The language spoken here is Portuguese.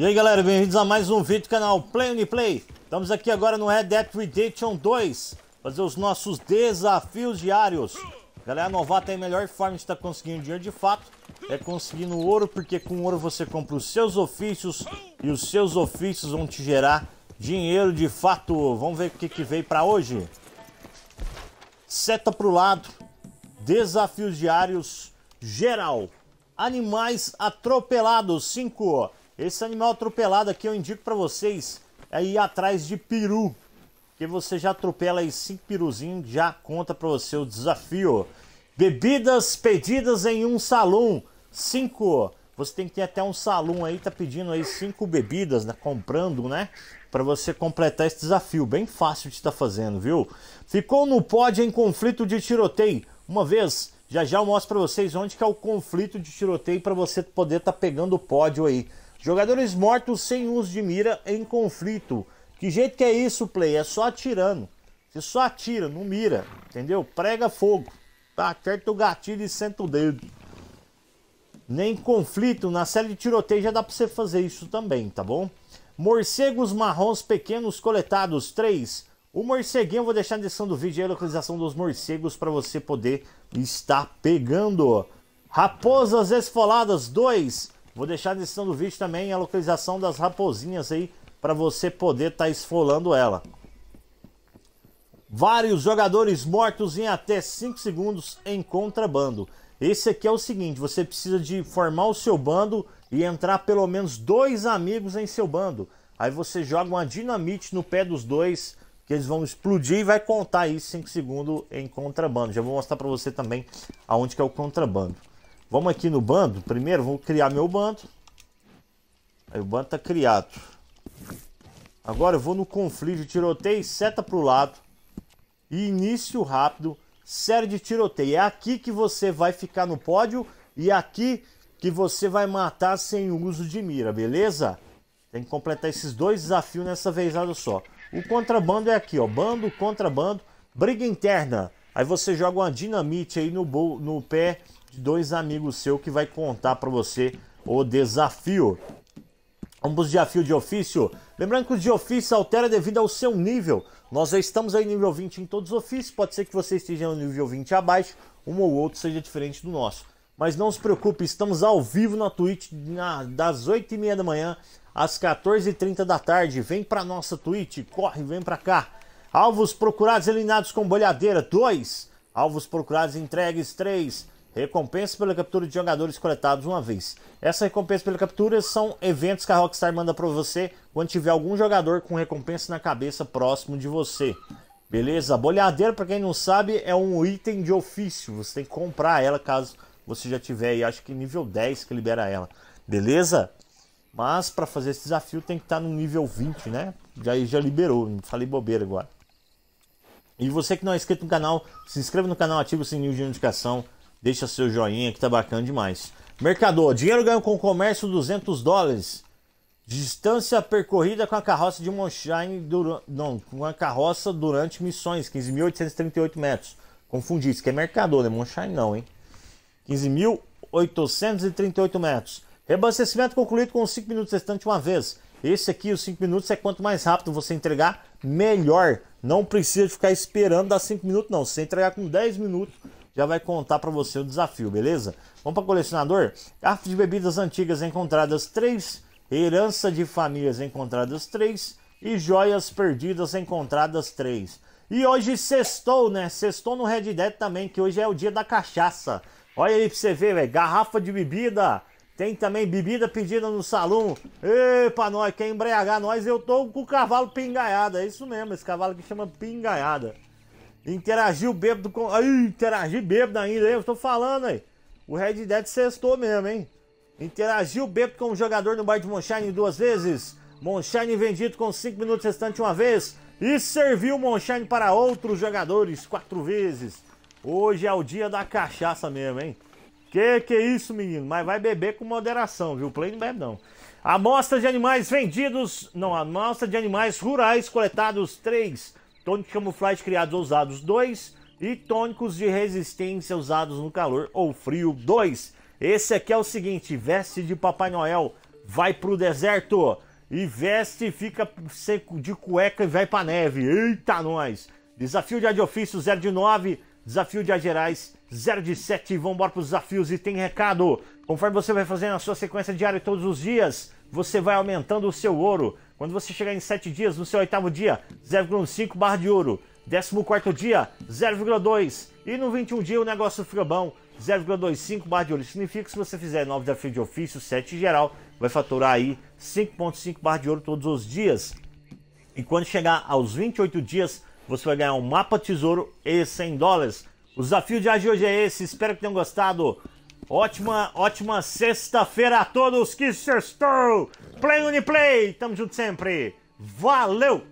E aí galera, bem-vindos a mais um vídeo do canal Play and Play. Estamos aqui agora no Red Dead Redemption 2, fazer os nossos desafios diários. Galera, novata é a melhor forma de estar tá conseguindo dinheiro de fato, é conseguindo ouro, porque com ouro você compra os seus ofícios e os seus ofícios vão te gerar dinheiro de fato. Vamos ver o que, que veio para hoje. Seta para o lado, desafios diários geral. Animais atropelados, 5. Esse animal atropelado aqui eu indico para vocês é ir atrás de peru. Que você já atropela aí cinco piruzinhos, já conta para você o desafio. Bebidas pedidas em um salão, cinco. Você tem que ter até um salão aí, tá pedindo aí cinco bebidas, né? Comprando, né? Para você completar esse desafio. Bem fácil de estar tá fazendo, viu? Ficou no pódio em conflito de tiroteio. Uma vez, já já eu mostro para vocês onde que é o conflito de tiroteio para você poder estar tá pegando o pódio aí. Jogadores mortos sem uso de mira em conflito. Que jeito que é isso, Play? É só atirando. Você só atira, não mira, entendeu? Prega fogo, tá? Acerta o gatilho e senta o dedo. Nem conflito, na série de tiroteio já dá pra você fazer isso também, tá bom? Morcegos marrons pequenos coletados, 3. O morceguinho eu vou deixar na descrição do vídeo a localização dos morcegos para você poder estar pegando. Raposas esfoladas, 2. Vou deixar na descrição do vídeo também a localização das raposinhas aí para você poder estar tá esfolando ela. Vários jogadores mortos em até 5 segundos em contrabando. Esse aqui é o seguinte, você precisa de formar o seu bando e entrar pelo menos dois amigos em seu bando. Aí você joga uma dinamite no pé dos dois, que eles vão explodir e vai contar aí 5 segundos em contrabando. Já vou mostrar para você também aonde que é o contrabando. Vamos aqui no bando. Primeiro, vou criar meu bando. Aí o bando tá criado. Agora eu vou no conflito, de tiroteio, seta pro lado. E início rápido, série de tiroteio. É aqui que você vai ficar no pódio e é aqui que você vai matar sem uso de mira, beleza? Tem que completar esses dois desafios nessa vezada só. O contrabando é aqui, ó. Bando, contrabando, briga interna. Aí você joga uma dinamite aí no, bol, no pé de dois amigos seu que vai contar para você o desafio. Vamos para desafios de ofício. Lembrando que os de ofício altera devido ao seu nível. Nós já estamos aí nível 20 em todos os ofícios. Pode ser que você esteja no nível 20 abaixo, um ou outro seja diferente do nosso. Mas não se preocupe, estamos ao vivo na Twitch na, das 8h30 da manhã às 14h30 da tarde. Vem para nossa Twitch, corre, vem para cá. Alvos procurados eliminados com bolhadeira, 2. Alvos procurados entregues, 3. Recompensa pela captura de jogadores coletados uma vez. Essa recompensa pela captura são eventos que a Rockstar manda para você quando tiver algum jogador com recompensa na cabeça próximo de você. Beleza? Bolhadeira, para quem não sabe, é um item de ofício. Você tem que comprar ela caso você já tiver aí, acho que nível 10 que libera ela. Beleza? Mas para fazer esse desafio tem que estar tá no nível 20, né? Já já liberou, falei bobeira agora. E você que não é inscrito no canal, se inscreva no canal, ativa o sininho de notificação, deixa seu joinha que tá bacana demais. Mercador, dinheiro ganho com comércio 200 dólares. Distância percorrida com a carroça de Monshine durante, não, com a carroça durante missões, 15.838 metros. Confundi, isso que é mercador, né? Monshine não, hein? 15.838 metros. Reabastecimento concluído com 5 minutos restante uma vez. Esse aqui, os 5 minutos, é quanto mais rápido você entregar, melhor. Não precisa ficar esperando dar 5 minutos, não. Se entregar com 10 minutos, já vai contar para você o desafio, beleza? Vamos para colecionador? Garfo de bebidas antigas encontradas 3, herança de famílias encontradas 3 e joias perdidas encontradas 3. E hoje sextou, né? Sextou no Red Dead também, que hoje é o dia da cachaça. Olha aí pra você ver, velho. Garrafa de bebida, tem também bebida pedida no salão. Epa, nós, quer embriagar nós? Eu tô com o cavalo pingaiada. É isso mesmo, esse cavalo que chama pingaiada. Interagiu bêbado com. Ai, interagi bêbado ainda, hein? Eu tô falando aí. O Red Dead cestou mesmo, hein? Interagiu bêbado com um jogador no bar de Monshine duas vezes. Monshine vendido com 5 minutos restantes uma vez. E serviu Monshine para outros jogadores quatro vezes. Hoje é o dia da cachaça mesmo, hein? Que que isso, menino? Mas vai beber com moderação, viu? Play não bebe não. Amostra de animais vendidos, não, amostra de animais rurais coletados 3, tônicos de camuflagem criados ou usados 2 e tônicos de resistência usados no calor ou frio 2. Esse aqui é o seguinte, veste de Papai Noel, vai pro deserto e veste fica seco de cueca e vai pra neve. Eita nós. Desafio de ofício 0 de 9 Desafio de Gerais 0 de 7. Vamos embora para os desafios e tem recado. Conforme você vai fazendo a sua sequência diária todos os dias, você vai aumentando o seu ouro. Quando você chegar em 7 dias, no seu oitavo dia, 0,5 barra de ouro. 14 dia, 0,2. E no 21 dia o negócio fica bom, 0,25 barra de ouro. Isso significa que se você fizer 9 desafios de ofício, 7 em geral, vai faturar aí 5,5 barra de ouro todos os dias. E quando chegar aos 28 dias, você vai ganhar um mapa tesouro e 100 dólares. O desafio de hoje é esse, espero que tenham gostado. Ótima, ótima sexta-feira a todos que sextou! Play Uniplay, tamo junto sempre! Valeu!